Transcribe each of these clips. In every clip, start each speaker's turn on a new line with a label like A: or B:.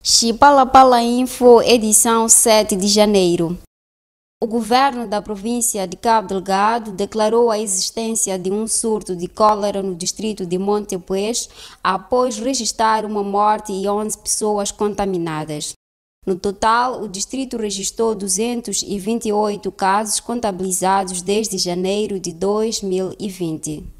A: Xipalapala Info, edição 7 de janeiro. O governo da província de Cabo Delgado declarou a existência de um surto de cólera no distrito de Montepuez após registrar uma morte e 11 pessoas contaminadas. No total, o distrito registrou 228 casos contabilizados desde janeiro de 2020.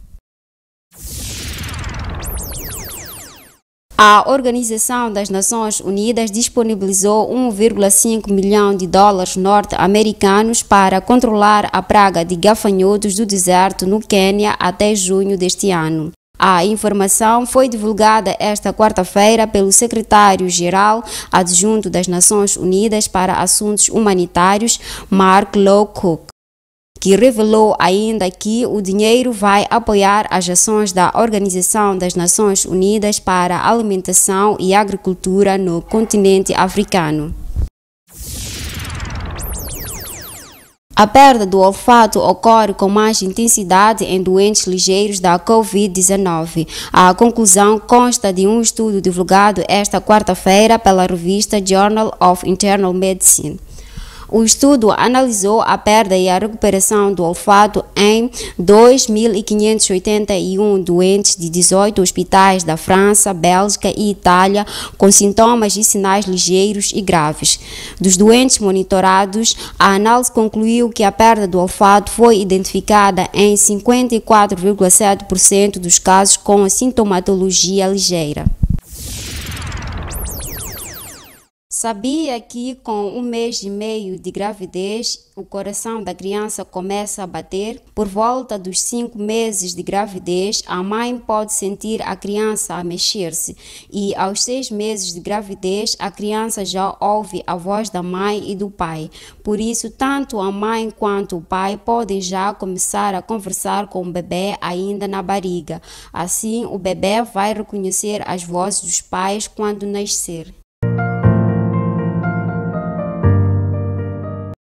A: A Organização das Nações Unidas disponibilizou 1,5 milhão de dólares norte-americanos para controlar a praga de gafanhotos do deserto no Quênia até junho deste ano. A informação foi divulgada esta quarta-feira pelo secretário-geral adjunto das Nações Unidas para Assuntos Humanitários, Mark Lowcock que revelou ainda que o dinheiro vai apoiar as ações da Organização das Nações Unidas para Alimentação e Agricultura no continente africano. A perda do olfato ocorre com mais intensidade em doentes ligeiros da Covid-19. A conclusão consta de um estudo divulgado esta quarta-feira pela revista Journal of Internal Medicine. O estudo analisou a perda e a recuperação do olfato em 2.581 doentes de 18 hospitais da França, Bélgica e Itália com sintomas e sinais ligeiros e graves. Dos doentes monitorados, a análise concluiu que a perda do olfato foi identificada em 54,7% dos casos com sintomatologia ligeira. Sabia que com um mês e meio de gravidez, o coração da criança começa a bater? Por volta dos cinco meses de gravidez, a mãe pode sentir a criança a mexer-se, e aos seis meses de gravidez, a criança já ouve a voz da mãe e do pai. Por isso, tanto a mãe quanto o pai podem já começar a conversar com o bebê ainda na barriga. Assim, o bebê vai reconhecer as vozes dos pais quando nascer.